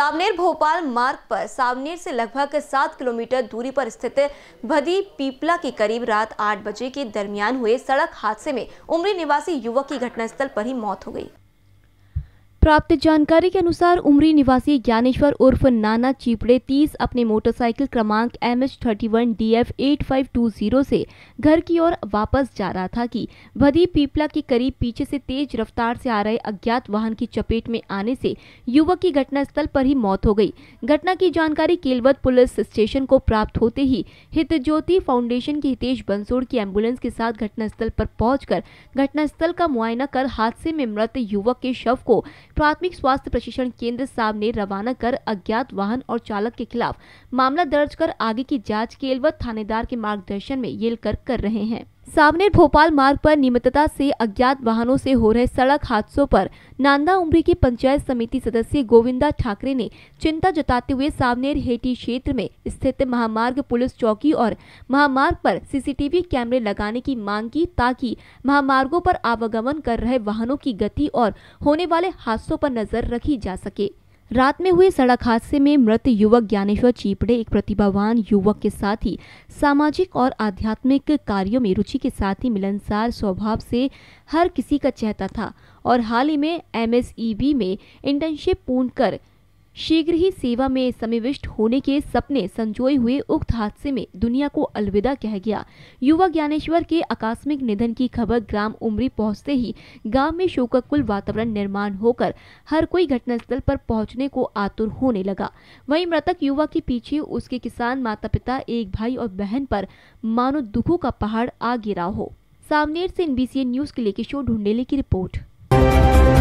सावनेर भोपाल मार्ग पर सावनेर से लगभग सात किलोमीटर दूरी पर स्थित भदी पीपला के करीब रात आठ बजे के दरमियान हुए सड़क हादसे में उमरी निवासी युवक की घटनास्थल पर ही मौत हो गई प्राप्त जानकारी के अनुसार उमरी निवासी ज्ञानेश्वर उर्फ नाना चीपड़े 30 अपने मोटरसाइकिल क्रमांक M H thirty one D F eight five two zero से घर की ओर वापस जा रहा था कि भदी पीपला के करीब पीछे से तेज रफ्तार से आ रहे अज्ञात वाहन की चपेट में आने से युवक की घटनास्थल पर ही मौत हो गई घटना की जानकारी केलवत पुलिस स्टेशन को प्राप्त होते ही ज्योति फाउंडेशन के हितेश बंसोड़ की एम्बुलेंस के साथ घटनास्थल पर पहुंचकर घटनास्थल का मुआयना कर हादसे में मृत युवक के शव को प्राथमिक स्वास्थ्य प्रशिक्षण केंद्र सामने रवाना कर अज्ञात वाहन और चालक के खिलाफ मामला दर्ज कर आगे की जाँच केलवत थानेदार के मार्गदर्शन में येलकर कर रहे हैं सावनेर भोपाल मार्ग पर नियमितता से अज्ञात वाहनों से हो रहे सड़क हादसों पर नांदा उमरी की पंचायत समिति सदस्य गोविंदा ठाकरे ने चिंता जताते हुए सावनेर हेटी क्षेत्र में स्थित महामार्ग पुलिस चौकी और महामार्ग पर सीसीटीवी कैमरे लगाने की मांग की ताकि महामार्गों पर आवागमन कर रहे वाहनों की गति और होने वाले हादसों पर नजर रखी जा सके रात में हुए सड़क हादसे में मृत युवक ज्ञानेश्वर चीपड़े एक प्रतिभावान युवक के साथ ही सामाजिक और आध्यात्मिक कार्यों में रुचि के साथ ही मिलनसार स्वभाव से हर किसी का चेहता था और हाल ही में एमएसईबी e में इंटर्नशिप पूर्ण कर शीघ्र ही सेवा में समिविष्ट होने के सपने संजोए हुए उक्त हादसे में दुनिया को अलविदा कह गया युवा ज्ञानेश्वर के आकस्मिक निधन की खबर ग्राम उमरी पहुंचते ही गांव में शोकाकुल वातावरण निर्माण होकर हर कोई घटनास्थल पर पहुंचने को आतुर होने लगा वहीं मृतक युवा के पीछे उसके किसान माता पिता एक भाई और बहन पर मानो दुखों का पहाड़ आ गिरा हो सामनेर से एनबीसी न्यूज के लिए किशोर ढूंढेले की रिपोर्ट